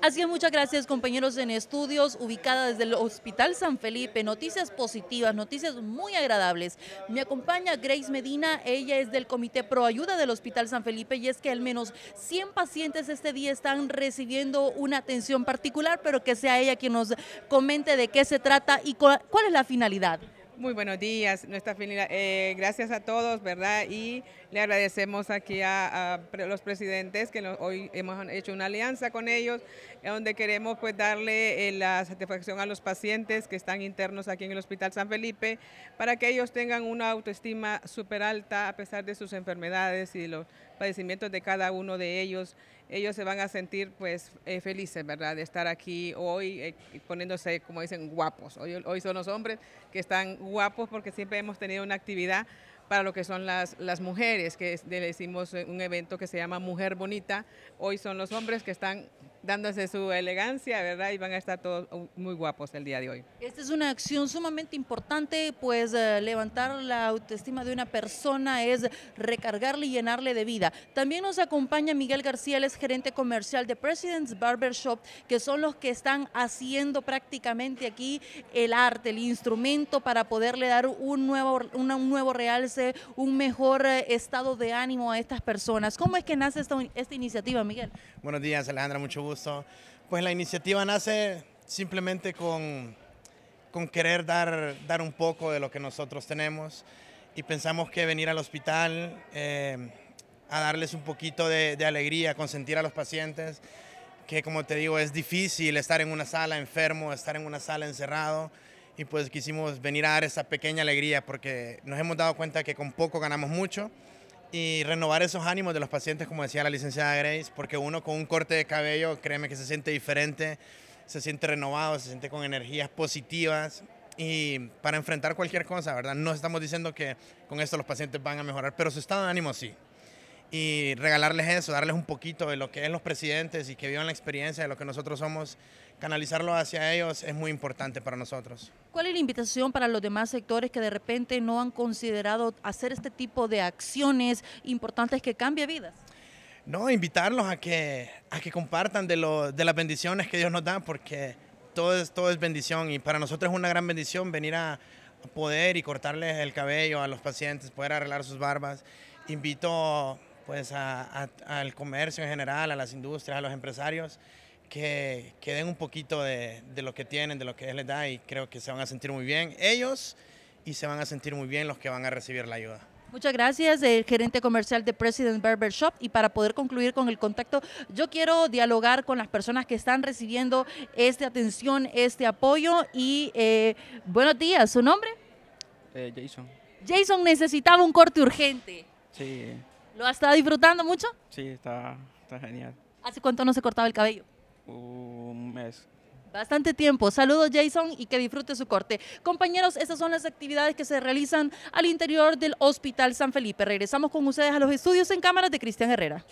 Así es, muchas gracias compañeros en estudios, ubicada desde el Hospital San Felipe, noticias positivas, noticias muy agradables. Me acompaña Grace Medina, ella es del Comité Pro Ayuda del Hospital San Felipe y es que al menos 100 pacientes este día están recibiendo una atención particular, pero que sea ella quien nos comente de qué se trata y cuál es la finalidad. Muy buenos días, nuestra eh, gracias a todos, ¿verdad? Y le agradecemos aquí a, los presidentes que hoy hemos hecho una alianza con ellos, donde queremos pues darle eh, la satisfacción a los pacientes que están internos aquí en el Hospital San Felipe, para que ellos tengan una autoestima súper alta a pesar de sus enfermedades y los padecimientos de cada uno de ellos ellos se van a sentir pues eh, felices, ¿verdad? De estar aquí hoy eh, poniéndose, como dicen, guapos. Hoy, son los hombres que están guapos porque siempre hemos tenido una actividad para lo que son las, las mujeres, que le hicimos eh, un evento que se llama Mujer Bonita. Hoy son los hombres que están dándose su elegancia, ¿verdad? Y van a estar todos muy guapos el día de hoy. Esta es una acción sumamente importante, pues eh, levantar la autoestima de una persona es recargarle y llenarle de vida. También nos acompaña Miguel García, él es gerente comercial de President's Barbershop, que son los que están haciendo prácticamente aquí el arte, el instrumento para poderle dar un nuevo, un nuevo realce, un mejor eh, estado de ánimo a estas personas. ¿Cómo es que nace esta, esta iniciativa, Miguel? Buenos días, Alejandra, mucho gusto pues la iniciativa nace simplemente con, querer dar, un poco de lo que nosotros tenemos y pensamos que venir al hospital eh, a darles un poquito de, de alegría, consentir a los pacientes, que como te digo es difícil estar en una sala enfermo, estar en una sala encerrado y pues quisimos venir a dar esa pequeña alegría porque nos hemos dado cuenta que con poco ganamos mucho y renovar esos ánimos de los pacientes, como decía la licenciada Grace, porque uno con un corte de cabello, créeme que se siente diferente, se siente renovado, se siente con energías positivas y para enfrentar cualquier cosa, ¿verdad? No estamos diciendo que con esto los pacientes van a mejorar, pero su estado de ánimo sí y regalarles eso, darles un poquito de lo que es los presidentes y que vivan la experiencia de lo que nosotros somos, canalizarlo hacia ellos es muy importante para nosotros. ¿Cuál es la invitación para los demás sectores que de repente no han considerado hacer este tipo de acciones importantes que cambien vidas? No, invitarlos a que, a que compartan de, las bendiciones que Dios nos da, porque todo es, todo es bendición y para nosotros es una gran bendición venir a poder y cortarles el cabello a los pacientes, poder arreglar sus barbas. Invito pues al comercio en general, a las industrias, a los empresarios, que, den un poquito de, lo que tienen, de lo que les da y creo que se van a sentir muy bien ellos y se van a sentir muy bien los que van a recibir la ayuda. Muchas gracias, el gerente comercial de President Barber Shop. Y para poder concluir con el contacto, yo quiero dialogar con las personas que están recibiendo esta atención, este apoyo. Y eh, buenos días, ¿su nombre? Eh, Jason. Jason necesitaba un corte urgente. Sí. ¿Lo has estado disfrutando mucho? Sí, está, está genial. ¿Hace cuánto no se cortaba el cabello? Un mes. Bastante tiempo. Saludos Jason y que disfrute su corte. Compañeros, estas son las actividades que se realizan al interior del Hospital San Felipe. Regresamos con ustedes a los estudios en cámaras de Cristian Herrera.